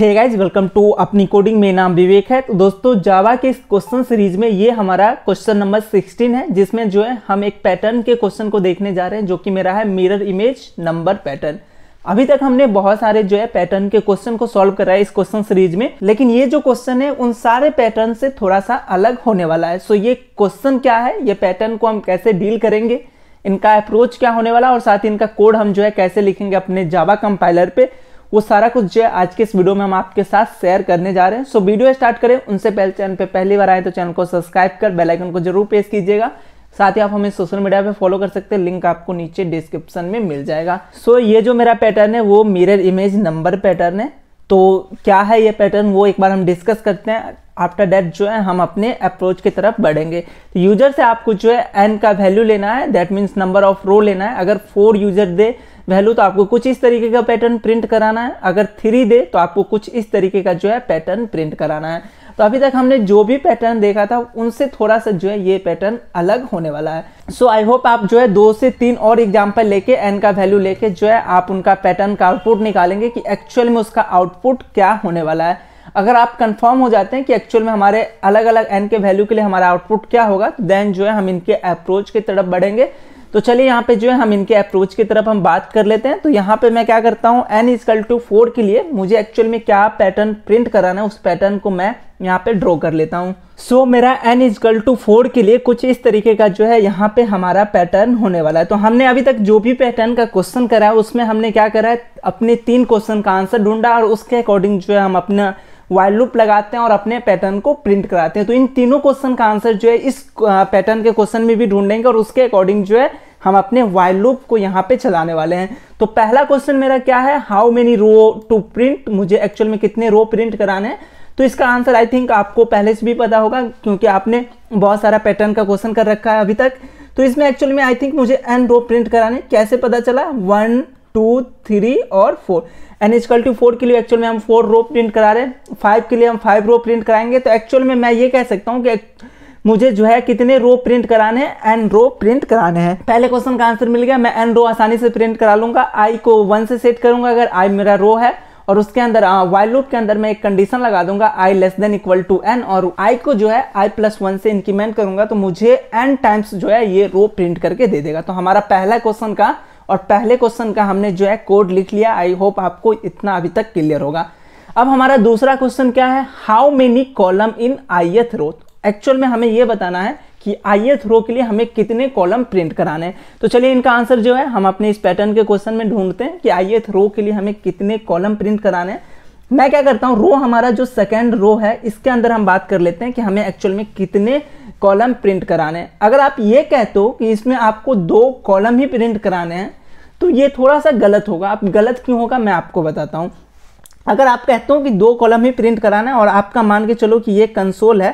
hey guys welcome to अपनी coding में नाम विवेक है तो दोस्तों जावा के इस क्वेश्चन सीरीज में ये हमारा क्वेश्चन नंबर 16 है जिसमें जो है हम एक पैटर्न के क्वेश्चन को देखने जा रहे हैं जो कि मेरा है मिरर इमेज नंबर पैटर्न अभी तक हमने बहुत सारे जो है पैटर्न के क्वेश्चन को सॉल्व करा है इस क्वेश्चन सीरीज में लेकिन ये जो क्वेश्चन है उन सारे पैटर्न से थोड़ा सा अलग होने वाला है सो ये क्वेश्चन क्या है ये पैटर्न को हम कैसे डील करेंगे इनका अप्रोच क्या होने वाला और साथ ही इनका कोड हम जो है कैसे लिखेंगे अपने जावा कंपाइलर पे वो सारा कुछ जो है आज के इस वीडियो में हम आपके साथ शेयर करने जा रहे हैं सो वीडियो स्टार्ट करें उनसे पहले चैनल पे पहली बार आए तो चैनल को सब्सक्राइब कर बेलाइकन को जरूर प्रेस कीजिएगा साथ ही आप हमें सोशल मीडिया पे फॉलो कर सकते हैं लिंक आपको नीचे डिस्क्रिप्शन में मिल जाएगा सो so, ये जो मेरा पैटर्न है वो मिरर इमेज नंबर पैटर्न है तो क्या है ये पैटर्न वो एक बार हम डिस्कस करते हैं आफ्टर डेट जो है हम अपने अप्रोच की तरफ बढ़ेंगे तो यूजर से आपको जो है एन का वैल्यू लेना है that means number of row लेना है अगर फोर यूजर दे वैल्यू तो आपको कुछ इस तरीके का पैटर्न प्रिंट कराना है अगर थ्री दे तो आपको कुछ इस तरीके का जो है पैटर्न प्रिंट कराना है तो अभी तक हमने जो भी पैटर्न देखा था उनसे थोड़ा सा जो है ये पैटर्न अलग होने वाला है सो आई होप आप जो है दो से तीन और एग्जाम्पल लेके एन का वैल्यू लेके जो है आप उनका पैटर्न का आउटपुट निकालेंगे कि एक्चुअल में उसका आउटपुट क्या होने वाला है अगर आप कंफर्म हो जाते हैं कि एक्चुअल में हमारे अलग अलग एन के वैल्यू के लिए हमारा आउटपुट क्या होगा देन जो है हम इनके अप्रोच की तरफ बढ़ेंगे तो चलिए यहाँ पे जो है हम इनके अप्रोच की तरफ हम बात कर लेते हैं तो यहाँ पे मैं क्या करता हूँ एन इजकल टू फोर के लिए मुझे एक्चुअल में क्या पैटर्न प्रिंट कराना है उस पैटर्न को मैं यहाँ पे ड्रॉ कर लेता हूँ सो so, मेरा n इजकल टू फोर के लिए कुछ इस तरीके का जो है यहाँ पे हमारा पैटर्न होने वाला है तो हमने अभी तक जो भी पैटर्न का क्वेश्चन करा है उसमें हमने क्या करा है अपने तीन क्वेश्चन का आंसर ढूंढा और उसके अकॉर्डिंग जो है हम अपना वाइल लूप लगाते हैं और अपने पैटर्न को प्रिंट कराते हैं तो इन तीनों क्वेश्चन का आंसर जो है इस पैटर्न के क्वेश्चन में भी ढूंढेंगे और उसके अकॉर्डिंग जो है हम अपने वाइल लूप को यहाँ पे चलाने वाले हैं तो पहला क्वेश्चन मेरा क्या है how many row to print मुझे एक्चुअल में कितने रो प्रिंट कराने हैं तो इसका आंसर आई थिंक आपको पहले से भी पता होगा क्योंकि आपने बहुत सारा पैटर्न का क्वेश्चन कर रखा है अभी तक तो इसमें एक्चुअली में आई थिंक मुझे एन रो प्रिंट कराने कैसे पता चला वन टू थ्री और four n is equal to four के लिए एक्चुअल में हम फोर रो प्रिंट करा रहे हैं फाइव के लिए हम फाइव रो प्रिंट कराएंगे तो एक्चुअल में मैं ये कह सकता हूँ कि मुझे जो है कितने रो प्रिंट कराने हैं एन रो प्रिंट कराने हैं पहले क्वेश्चन का आंसर मिल गया मैं एन रो आसानी से प्रिंट करा लूंगा आई को वन से सेट करूंगा अगर आई मेरा रो है और उसके अंदर वाइल लूप के अंदर मैं एक कंडीशन लगा दूंगा I less than equal to n और आई को जो है आई प्लस वन से इंक्रीमेंट करूंगा तो मुझे एन टाइम्स जो है ये रो प्रिंट करके दे देगा तो हमारा पहला क्वेश्चन का और पहले क्वेश्चन का हमने जो है कोड लिख लिया आई होप आपको इतना अभी तक क्लियर होगा अब हमारा दूसरा क्वेश्चन क्या है हाउ मेनी कॉलम इन एथ रो एक्चुअल में हमें यह बताना है कि ith रो के लिए हमें कितने कॉलम प्रिंट कराने हैं तो चलिए इनका आंसर जो है हम अपने इस पैटर्न के क्वेश्चन में ढूंढते हैं कि ith रो के लिए हमें कितने कॉलम प्रिंट कराने हैं मैं क्या करता हूँ रो हमारा जो सेकेंड रो है इसके अंदर हम बात कर लेते हैं कि हमें एक्चुअल में कितने कॉलम प्रिंट कराने हैं अगर आप ये कहते हो कि इसमें आपको दो कॉलम ही प्रिंट कराने हैं तो ये थोड़ा सा गलत होगा आप गलत क्यों होगा मैं आपको बताता हूँ अगर आप कहते हो कि दो कॉलम ही प्रिंट कराना है और आपका मान के चलो कि ये कंसोल है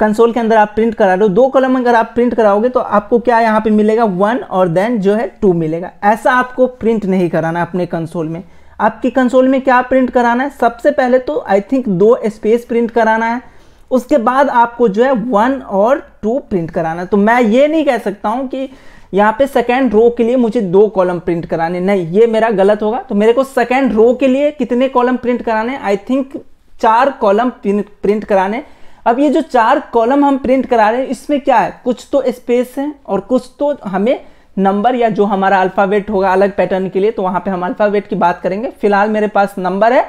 कंसोल के अंदर आप प्रिंट करा रहे हो दो कॉलम अगर आप प्रिंट कराओगे तो आपको क्या यहाँ पे मिलेगा वन और देन जो है टू मिलेगा ऐसा आपको प्रिंट नहीं कराना अपने कंसोल में आपकी कंसोल में क्या प्रिंट कराना है सबसे पहले तो आई थिंक दो स्पेस प्रिंट कराना है उसके बाद आपको जो है वन और टू प्रिंट कराना है तो मैं ये नहीं कह सकता हूँ कि यहाँ पे सेकेंड रो के लिए मुझे दो कॉलम प्रिंट कराने नहीं ये मेरा गलत होगा तो मेरे को सेकेंड रो के लिए कितने कॉलम प्रिंट कराने आई थिंक चार कॉलम प्रिंट कराने अब ये जो चार कॉलम हम प्रिंट करा रहे हैं इसमें क्या है कुछ तो स्पेस है और कुछ तो हमें नंबर या जो हमारा अल्फ़ावेट होगा अलग पैटर्न के लिए तो वहाँ पे हम अल्फ़ावेट की बात करेंगे फिलहाल मेरे पास नंबर है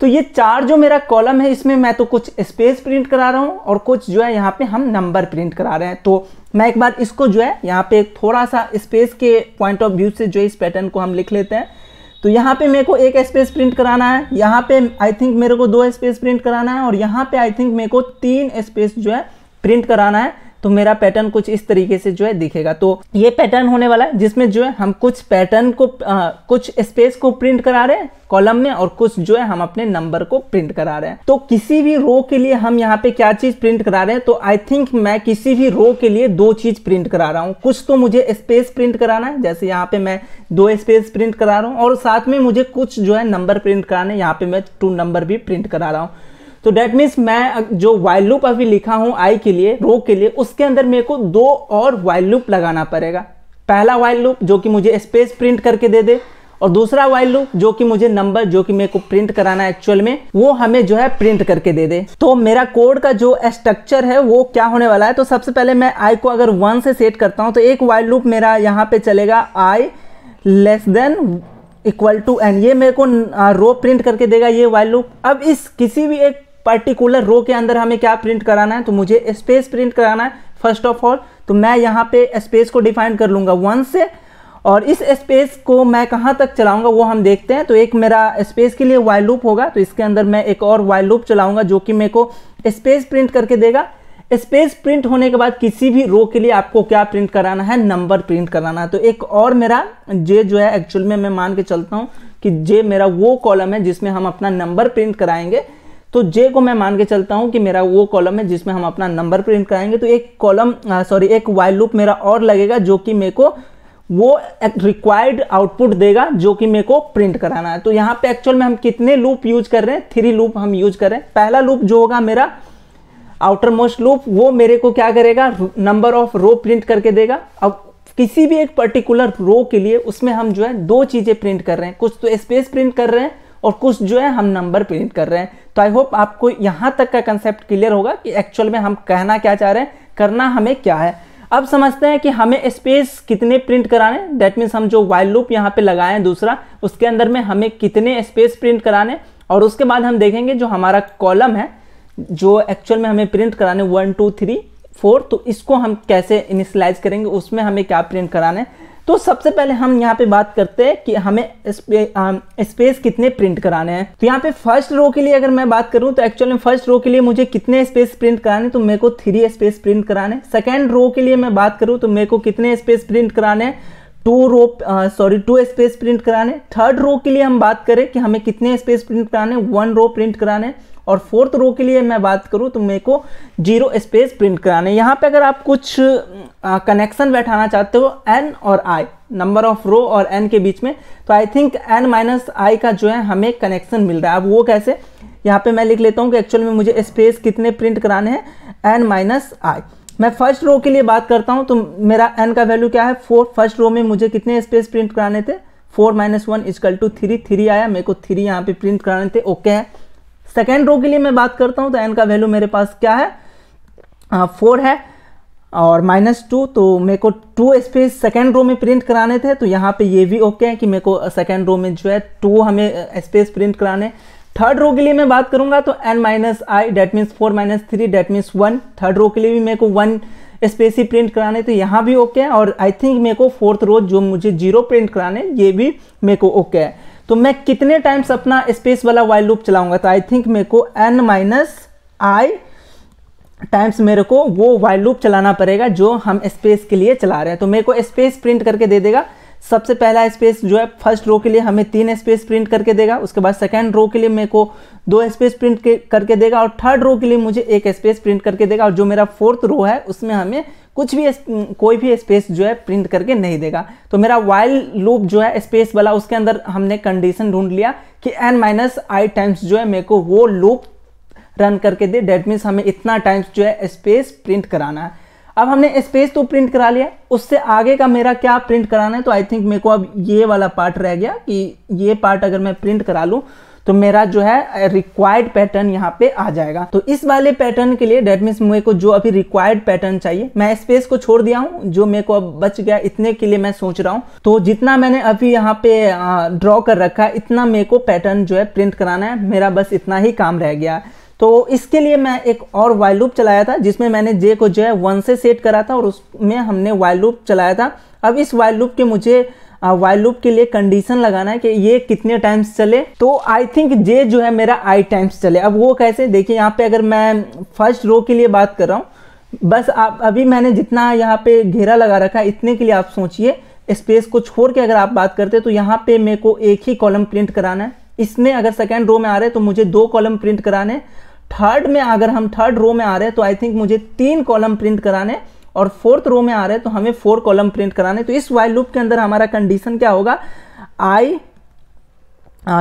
तो ये चार जो मेरा कॉलम है इसमें मैं तो कुछ स्पेस प्रिंट करा रहा हूँ और कुछ जो है यहाँ पे हम नंबर प्रिंट करा रहे हैं तो मैं एक बार इसको जो है यहाँ पे थोड़ा सा स्पेस के पॉइंट ऑफ व्यू से जो है इस पैटर्न को हम लिख लेते हैं तो यहाँ पे मेरे को एक स्पेस प्रिंट कराना है यहाँ पे आई थिंक मेरे को दो स्पेस प्रिंट कराना है और यहाँ पे आई थिंक मेरे को तीन स्पेस जो है प्रिंट कराना है तो मेरा पैटर्न कुछ इस तरीके से जो है दिखेगा तो ये पैटर्न होने वाला है जिसमें जो है हम कुछ पैटर्न को आ, कुछ स्पेस को प्रिंट करा रहे हैं कॉलम में और कुछ जो है हम अपने नंबर को प्रिंट करा रहे हैं तो किसी भी रो के लिए हम यहाँ पे क्या चीज प्रिंट करा रहे हैं तो आई थिंक मैं किसी भी रो के लिए दो चीज प्रिंट करा रहा हूँ कुछ तो मुझे स्पेस प्रिंट कराना है जैसे यहाँ पे मैं दो स्पेस प्रिंट करा रहा हूँ और साथ में मुझे कुछ जो है नंबर प्रिंट कराना है यहाँ पे मैं टू नंबर भी प्रिंट करा रहा हूँ तो डेट मीन्स मैं जो वाइल लूप अभी लिखा हूँ आई के लिए रो के लिए उसके अंदर मेरे को दो और वाइल लूप लगाना पड़ेगा पहला वाइल लूप जो कि मुझे स्पेस प्रिंट करके दे दे और दूसरा वाइल लूप जो कि मुझे नंबर जो कि मेरे को प्रिंट कराना है एक्चुअल में वो हमें जो है प्रिंट करके दे दे तो मेरा कोड का जो स्ट्रक्चर है वो क्या होने वाला है तो सबसे पहले मैं आई को अगर वन से सेट करता हूँ तो एक वाइल लूप मेरा यहाँ पे चलेगा I less than equal to n ये मेरे को रो प्रिंट करके देगा ये वाइल लूप अब इस किसी भी एक पर्टिकुलर रो के अंदर हमें क्या प्रिंट कराना है तो मुझे स्पेस प्रिंट कराना है फर्स्ट ऑफ ऑल तो मैं यहाँ पे स्पेस को डिफाइन कर लूँगा वन से और इस स्पेस को मैं कहाँ तक चलाऊँगा वो हम देखते हैं तो एक मेरा स्पेस के लिए वाइल लूप होगा तो इसके अंदर मैं एक और वाइल लूप चलाऊँगा जो कि मेरे को स्पेस प्रिंट करके देगा स्पेस प्रिंट होने के बाद किसी भी रो के लिए आपको क्या प्रिंट कराना है नंबर प्रिंट कराना है तो एक और मेरा जे जो है एक्चुअल में मैं मान के चलता हूँ कि जे मेरा वो कॉलम है जिसमें हम अपना नंबर प्रिंट कराएंगे तो जे को मैं मान के चलता हूँ कि मेरा वो कॉलम है जिसमें हम अपना नंबर प्रिंट कराएंगे तो एक कॉलम सॉरी एक वाइल लूप मेरा और लगेगा जो कि मेरे को वो एक रिक्वायर्ड आउटपुट देगा जो कि मेरे को प्रिंट कराना है तो यहाँ पे एक्चुअल में हम कितने लूप यूज कर रहे हैं थ्री लूप हम यूज कर रहे हैं पहला लूप जो होगा मेरा आउटर मोस्ट लूप वो मेरे को क्या करेगा नंबर ऑफ रो प्रिंट करके देगा अब किसी भी एक पर्टिकुलर रो के लिए उसमें हम जो है दो चीज़ें प्रिंट कर रहे हैं कुछ तो स्पेस प्रिंट कर रहे हैं और कुछ जो है हम नंबर प्रिंट कर रहे हैं तो आई होप आपको यहाँ तक का कंसेप्ट क्लियर होगा कि एक्चुअल में हम कहना क्या चाह रहे हैं करना हमें क्या है अब समझते हैं कि हमें स्पेस कितने प्रिंट कराने दैट मीन्स हम जो वाइल लूप यहाँ पे लगाए हैं दूसरा उसके अंदर में हमें कितने स्पेस प्रिंट कराने और उसके बाद हम देखेंगे जो हमारा कॉलम है जो एक्चुअल में हमें प्रिंट कराने वन टू थ्री फोर तो इसको हम कैसे इनिशलाइज करेंगे उसमें हमें क्या प्रिंट कराने तो सबसे पहले हम यहाँ पे बात करते हैं कि हमें स्पे, स्पेस कितने प्रिंट कराने हैं तो यहाँ पे फर्स्ट रो के लिए अगर मैं बात करूँ तो एक्चुअल में फर्स्ट रो के लिए मुझे कितने स्पेस प्रिंट कराने तो मेरे को थ्री स्पेस प्रिंट कराने सेकेंड रो के लिए मैं बात करूँ तो मेरे को कितने स्पेस प्रिंट कराने two row sorry two space print कराने थर्ड रो के लिए हम बात करें कि हमें कितने स्पेस प्रिंट कराने वन रो प्रिंट कराने और फोर्थ रो के लिए मैं बात करूँ तो मेरे को जीरो स्पेस प्रिंट कराने यहाँ पे अगर आप कुछ कनेक्शन बैठाना चाहते हो एन और आई नंबर ऑफ रो और एन के बीच में तो I think n minus I का जो है हमें कनेक्शन मिल रहा है अब वो कैसे यहाँ पे मैं लिख लेता हूँ कि एक्चुअल में मुझे स्पेस कितने प्रिंट कराने हैं एन माइनस आई मैं फर्स्ट रो के लिए बात करता हूँ तो मेरा एन का वैल्यू क्या है फोर फर्स्ट रो में मुझे कितने स्पेस प्रिंट कराने थे four minus one is equal to three three आया मेरे को थ्री यहाँ पे प्रिंट कराने थे ओके है सेकेंड रो के लिए मैं बात करता हूँ तो एन का वैल्यू मेरे पास क्या है फोर है और माइनस टू तो मेरे को टू स्पेस सेकेंड रो में प्रिंट कराने थे तो यहाँ पे ये भी ओके है कि मेरे को सेकेंड रो में जो है टू हमें स्पेस प्रिंट कराने थर्ड रो के लिए मैं बात करूंगा तो n minus I that means four minus three that means one third row के लिए भी मेरे को वन स्पेस ही प्रिंट कराने तो यहाँ भी ओके है और आई थिंक मेरे को फोर्थ रो जो मुझे जीरो प्रिंट कराने ये भी मेरे को ओके है तो मैं कितने टाइम्स अपना स्पेस वाला वाइल लूप चलाऊंगा तो आई थिंक मेरे को एन माइनस आई टाइम्स मेरे को वो वाइल लूप चलाना पड़ेगा जो हम स्पेस के लिए चला रहे हैं तो मेरे को स्पेस प्रिंट करके दे देगा सबसे पहला स्पेस जो है फर्स्ट रो के लिए हमें तीन स्पेस प्रिंट करके देगा उसके बाद सेकेंड रो के लिए मेरे को दो स्पेस प्रिंट करके देगा और थर्ड रो के लिए मुझे एक स्पेस प्रिंट करके देगा और जो मेरा फोर्थ रो है उसमें हमें कुछ भी कोई भी स्पेस जो है प्रिंट करके नहीं देगा तो मेरा वाइल लूप जो है स्पेस वाला उसके अंदर हमने कंडीशन ढूंढ लिया कि एन माइनस आई टाइम्स जो है मेरे को वो लूप रन करके दे डेट मीन्स हमें इतना टाइम्स जो है स्पेस प्रिंट कराना है अब हमने स्पेस तो प्रिंट करा लिया उससे आगे का मेरा क्या प्रिंट कराना है तो आई थिंक मेरे को अब ये वाला पार्ट रह गया कि ये पार्ट अगर मैं प्रिंट करा लूँ तो मेरा जो है रिक्वायर्ड पैटर्न यहाँ पे आ जाएगा तो इस वाले पैटर्न के लिए डेट मीन्स मेरे को जो अभी रिक्वायर्ड पैटर्न चाहिए मैं स्पेस को छोड़ दिया हूँ जो मेरे को अब बच गया इतने के लिए मैं सोच रहा हूँ तो जितना मैंने अभी यहाँ पे ड्रॉ कर रखा है इतना मेरे को पैटर्न जो है प्रिंट कराना है मेरा बस इतना ही काम रह गया है तो इसके लिए मैं एक और वाइल लूप चलाया था जिसमें मैंने जे को जो है वन से सेट करा था और उसमें हमने वाइल लूप चलाया था अब इस वाइल लूप के मुझे वाइल लूप के लिए कंडीशन लगाना है कि ये कितने टाइम्स चले तो आई थिंक जे जो है मेरा आई टाइम्स चले अब वो कैसे देखिए यहाँ पे अगर मैं फर्स्ट रो के लिए बात कर रहा हूँ बस आप अभी मैंने जितना यहाँ पे घेरा लगा रखा है इतने के लिए आप सोचिए स्पेस को छोड़ के अगर आप बात करते तो यहाँ पे मेरे को एक ही कॉलम प्रिंट कराना है इसमें अगर सेकेंड रो में आ रहे तो मुझे दो कॉलम प्रिंट कराने थर्ड में अगर हम थर्ड रो में आ रहे हैं तो आई थिंक मुझे तीन कॉलम प्रिंट कराने और फोर्थ रो में आ रहे हैं तो हमें फोर कॉलम प्रिंट कराने तो इस वाइल लूप के अंदर हमारा कंडीशन क्या होगा I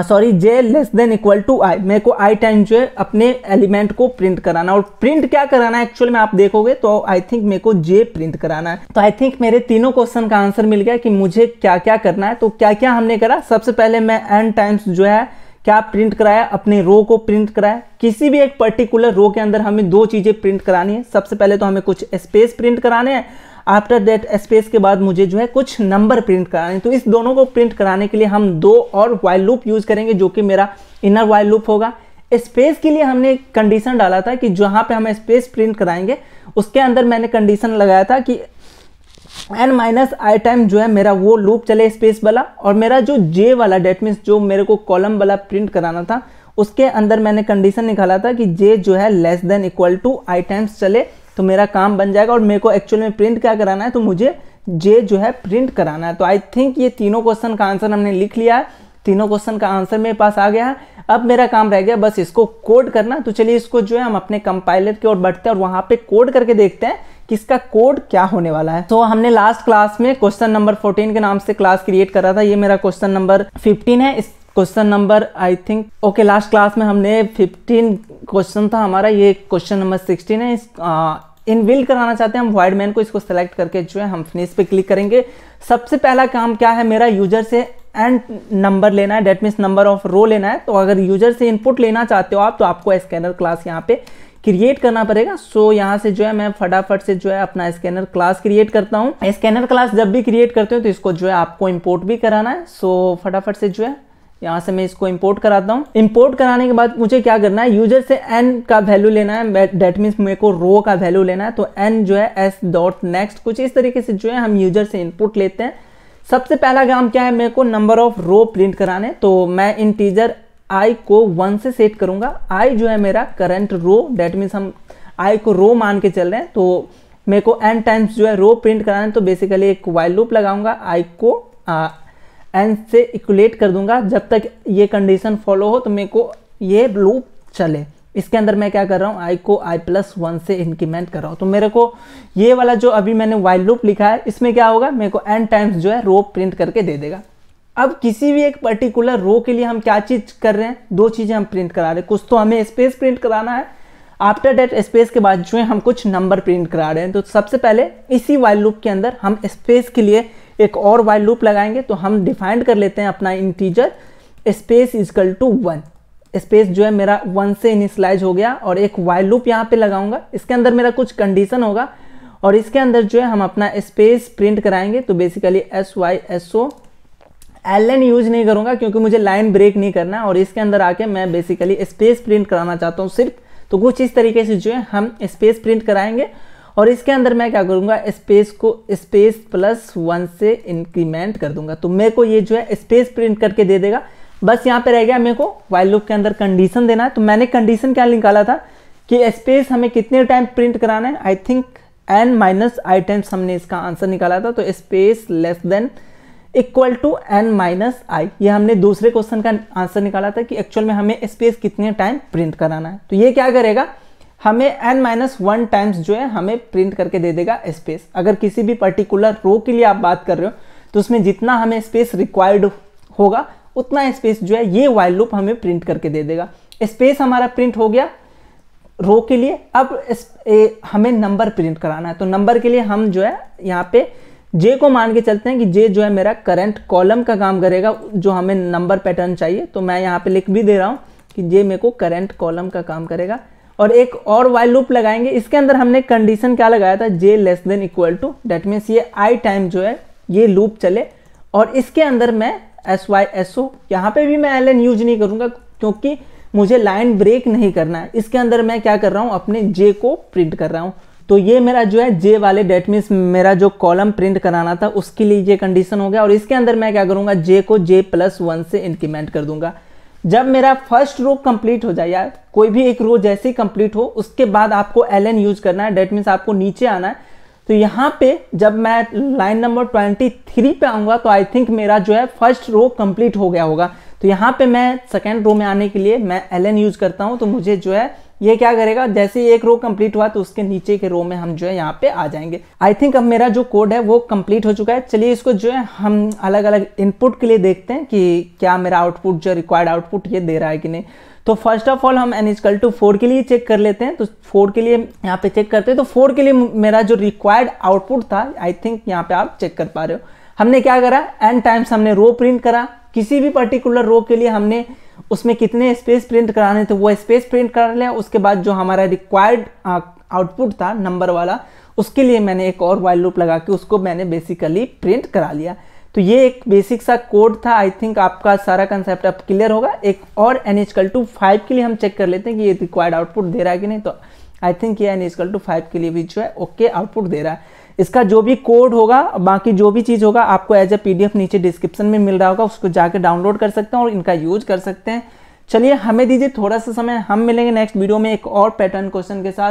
sorry j less than equal to I मेरे को आई टाइम जो है अपने एलिमेंट को प्रिंट कराना और प्रिंट क्या कराना है एक्चुअल में आप देखोगे तो आई थिंक मेरे को जे प्रिंट कराना है तो आई थिंक मेरे तीनों क्वेश्चन का आंसर मिल गया कि मुझे क्या क्या करना है तो क्या क्या हमने करा सबसे पहले मैं एन टाइम्स जो है क्या प्रिंट कराया अपने रो को प्रिंट कराया किसी भी एक पर्टिकुलर रो के अंदर हमें दो चीज़ें प्रिंट करानी है सबसे पहले तो हमें कुछ स्पेस प्रिंट कराने हैं आफ्टर दैट स्पेस के बाद मुझे जो है कुछ नंबर प्रिंट कराने तो इस दोनों को प्रिंट कराने के लिए हम दो और वाइल लूप यूज़ करेंगे जो कि मेरा इनर वाइल लूप होगा स्पेस के लिए हमने कंडीशन डाला था कि जहाँ पे हम स्पेस प्रिंट कराएंगे उसके अंदर मैंने कंडीशन लगाया था कि एन माइनस आई टाइम जो है मेरा वो लूप चले स्पेस वाला और मेरा जो जे वाला डेट मीन्स जो मेरे को कॉलम वाला प्रिंट कराना था उसके अंदर मैंने कंडीशन निकाला था कि जे जो है less than equal to I times चले तो मेरा काम बन जाएगा और मेरे को एक्चुअल में प्रिंट क्या कराना है तो मुझे जे जो है प्रिंट कराना है तो आई थिंक ये तीनों क्वेश्चन का आंसर हमने लिख लिया है तीनों क्वेश्चन का आंसर मेरे पास आ गया है अब मेरा काम रह गया बस इसको कोड करना तो चलिए इसको जो है हम अपने कंपाइलर की ओर बढ़ते हैं और वहाँ पे कोड करके देखते हैं किसका कोड क्या होने वाला है तो so, हमने लास्ट क्लास में क्वेश्चन नंबर 14 के नाम से क्लास क्रिएट करा था ये मेरा क्वेश्चन नंबर 15 है इस question number I think okay last class में हमने 15 क्वेश्चन था हमारा ये क्वेश्चन नंबर 16 है इस आ, इन बिल्ड कराना चाहते हैं हम वाइड मैन को इसको सेलेक्ट करके जो है हम फिनिश पे क्लिक करेंगे सबसे पहला काम क्या है मेरा यूजर से एंड नंबर लेना है that means number of row लेना है तो अगर यूजर से इनपुट लेना चाहते हो आप तो आपको स्कैनर क्लास यहाँ पे क्रिएट करना पड़ेगा सो so, यहाँ से जो है मैं फटाफट से जो है अपना स्कैनर क्लास क्रिएट करता हूँ स्कैनर क्लास जब भी क्रिएट करते हो तो इसको जो है आपको इम्पोर्ट भी कराना है सो so, फटाफट से जो है यहाँ से मैं इसको इम्पोर्ट कराता हूँ इम्पोर्ट कराने के बाद मुझे क्या करना है यूजर से एन का वैल्यू लेना है डेट मीन्स मेरे को रो का वैल्यू लेना है तो एन जो है एस डॉट नेक्स्ट कुछ इस तरीके से जो है हम यूजर से इनपुट लेते हैं सबसे पहला काम क्या है मेरे को नंबर ऑफ रो प्रिंट कराने तो मैं टीजर आई को वन से सेट करूँगा आई जो है मेरा करंट रो डेट मीन्स हम आई को रो मान के चल रहे हैं तो मेरे को एन टाइम्स जो है रो प्रिंट कराना है तो बेसिकली एक वाइल लूप लगाऊंगा आई को एन से इक्वलेट कर दूंगा जब तक ये कंडीशन फॉलो हो तो मेरे को ये लूप चले इसके अंदर मैं क्या कर रहा हूँ आई को आई प्लस वन से इंक्रीमेंट कर रहा हूँ तो मेरे को ये वाला जो अभी मैंने वाइल लूप लिखा है इसमें क्या होगा मेरे को एन टाइम्स जो है रो प्रिंट करके दे देगा अब किसी भी एक पर्टिकुलर रो के लिए हम क्या चीज़ कर रहे हैं दो चीज़ें हम प्रिंट करा रहे हैं कुछ तो हमें स्पेस प्रिंट कराना है आफ्टर डेट स्पेस के बाद जो है हम कुछ नंबर प्रिंट करा रहे हैं तो सबसे पहले इसी वाइल लूप के अंदर हम स्पेस के लिए एक और वाइल लूप लगाएंगे तो हम डिफाइंड कर लेते हैं अपना integer space is equal to one space जो है मेरा वन से इनिशलाइज हो गया और एक वाइल लूप यहाँ पे लगाऊंगा इसके अंदर मेरा कुछ कंडीशन होगा और इसके अंदर जो है हम अपना स्पेस प्रिंट कराएंगे तो basically S Y S O L N use नहीं करूँगा क्योंकि मुझे लाइन ब्रेक नहीं करना और इसके अंदर आके मैं बेसिकली स्पेस प्रिंट कराना चाहता हूँ सिर्फ तो कुछ इस तरीके से जो है हम स्पेस प्रिंट कराएंगे और इसके अंदर मैं क्या करूँगा स्पेस को स्पेस प्लस वन से इंक्रीमेंट कर दूंगा तो मेरे को ये जो है स्पेस प्रिंट करके दे देगा बस यहाँ पे रह गया मेरे को वाइल लुक के अंदर कंडीशन देना है तो मैंने कंडीशन क्या निकाला था कि स्पेस हमें कितने टाइम प्रिंट कराना है I think n minus I times हमने इसका आंसर निकाला था तो space less than equal to n minus I ये हमने दूसरे क्वेश्चन का आंसर निकाला था कि एक्चुअल में हमें स्पेस कितने टाइम प्रिंट कराना है तो ये क्या करेगा हमें एन माइनस वन टाइम्स जो है हमें प्रिंट करके दे देगा स्पेस अगर किसी भी पर्टिकुलर रो के लिए आप बात कर रहे हो तो उसमें जितना हमें स्पेस रिक्वायर्ड होगा उतना स्पेस जो है ये वाइल लूप हमें प्रिंट करके दे देगा स्पेस हमारा प्रिंट हो गया रो के लिए अब ए, हमें नंबर प्रिंट कराना है तो नंबर के लिए हम जो है यहाँ पे जे को मान के चलते हैं कि जे जो है मेरा करंट कॉलम का काम करेगा जो हमें नंबर पैटर्न चाहिए तो मैं यहाँ पे लिख भी दे रहा हूँ कि जे मेरे को करंट कॉलम का काम करेगा और एक और वाइल लूप लगाएंगे इसके अंदर हमने कंडीशन क्या लगाया था j less than equal to that means ये आई टाइम जो है ये लूप चले और इसके अंदर मैं एस वाई एस ओ यहाँ पर भी मैं एल एन यूज नहीं करूँगा क्योंकि मुझे लाइन ब्रेक नहीं करना है इसके अंदर मैं क्या कर रहा हूँ अपने जे को प्रिंट कर रहा हूँ तो ये मेरा जो है जे वाले डेट मीन्स मेरा जो कॉलम प्रिंट कराना था उसके लिए ये कंडीशन हो गया और इसके अंदर मैं क्या करूंगा जे को जे प्लस वन से इंक्रीमेंट कर दूंगा जब मेरा फर्स्ट रो कंप्लीट हो जाए या कोई भी एक रो जैसे ही कंप्लीट हो उसके बाद आपको एल एन यूज करना है डेट मीन्स आपको नीचे आना है तो यहाँ पे जब मैं लाइन नंबर ट्वेंटी थ्री पे आऊँगा तो आई थिंक मेरा जो है फर्स्ट रो कंप्लीट हो गया होगा तो यहाँ पे मैं सेकेंड रो में आने के लिए मैं एल एन यूज करता हूँ तो मुझे जो है ये क्या करेगा जैसे एक रो कंप्लीट हुआ तो उसके नीचे के रो में हम जो है यहाँ पे आ जाएंगे आई थिंक अब मेरा जो कोड है वो कंप्लीट हो चुका है चलिए इसको जो है हम अलग अलग इनपुट के लिए देखते हैं कि क्या मेरा आउटपुट जो रिक्वायर्ड आउटपुट ये दे रहा है कि नहीं तो फर्स्ट ऑफ ऑल हम एन इजकल टू फोर के लिए चेक कर लेते हैं तो फोर के लिए यहाँ पे चेक करते हैं तो फोर के लिए मेरा जो रिक्वायर्ड आउटपुट था आई थिंक यहाँ पे आप चेक कर पा रहे हो हमने क्या करा एन टाइम्स हमने रो प्रिंट करा किसी भी पर्टिकुलर रो के लिए हमने उसमें कितने स्पेस प्रिंट कराने थे वो स्पेस प्रिंट करा लिया उसके बाद जो हमारा रिक्वायर्ड आउटपुट था नंबर वाला उसके लिए मैंने एक और वाइल लूप लगा के उसको मैंने बेसिकली प्रिंट करा लिया तो ये एक बेसिक सा कोड था आई थिंक आपका सारा कंसेप्ट अब क्लियर होगा एक और n is equal to five के लिए हम चेक कर लेते हैं कि ये रिक्वायर्ड आउटपुट दे रहा है कि नहीं तो आई थिंक ये n is equal to five के लिए भी जो है ओके okay आउटपुट दे रहा है इसका जो भी कोड होगा बाकी जो भी चीज़ होगा आपको एज ए पी नीचे डिस्क्रिप्शन में मिल रहा होगा उसको जाके डाउनलोड कर सकते हैं और इनका यूज कर सकते हैं चलिए हमें दीजिए थोड़ा सा समय हम मिलेंगे नेक्स्ट वीडियो में एक और पैटर्न क्वेश्चन के साथ